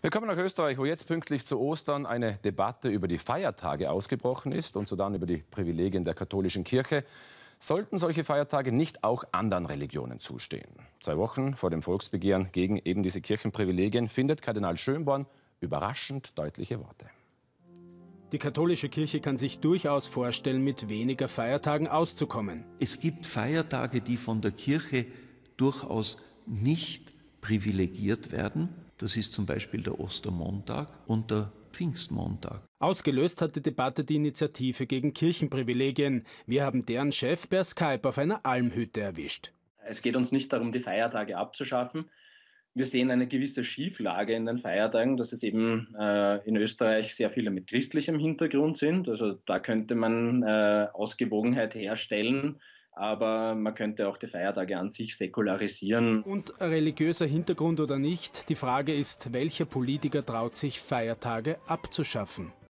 Wir kommen nach Österreich, wo jetzt pünktlich zu Ostern eine Debatte über die Feiertage ausgebrochen ist und sodann über die Privilegien der katholischen Kirche. Sollten solche Feiertage nicht auch anderen Religionen zustehen? Zwei Wochen vor dem Volksbegehren gegen eben diese Kirchenprivilegien findet Kardinal Schönborn überraschend deutliche Worte. Die katholische Kirche kann sich durchaus vorstellen, mit weniger Feiertagen auszukommen. Es gibt Feiertage, die von der Kirche durchaus nicht privilegiert werden das ist zum Beispiel der Ostermontag und der Pfingstmontag. Ausgelöst hat die Debatte die Initiative gegen Kirchenprivilegien. Wir haben deren Chef per Skype auf einer Almhütte erwischt. Es geht uns nicht darum, die Feiertage abzuschaffen. Wir sehen eine gewisse Schieflage in den Feiertagen, dass es eben äh, in Österreich sehr viele mit christlichem Hintergrund sind. Also da könnte man äh, Ausgewogenheit herstellen aber man könnte auch die Feiertage an sich säkularisieren. Und religiöser Hintergrund oder nicht, die Frage ist, welcher Politiker traut sich, Feiertage abzuschaffen?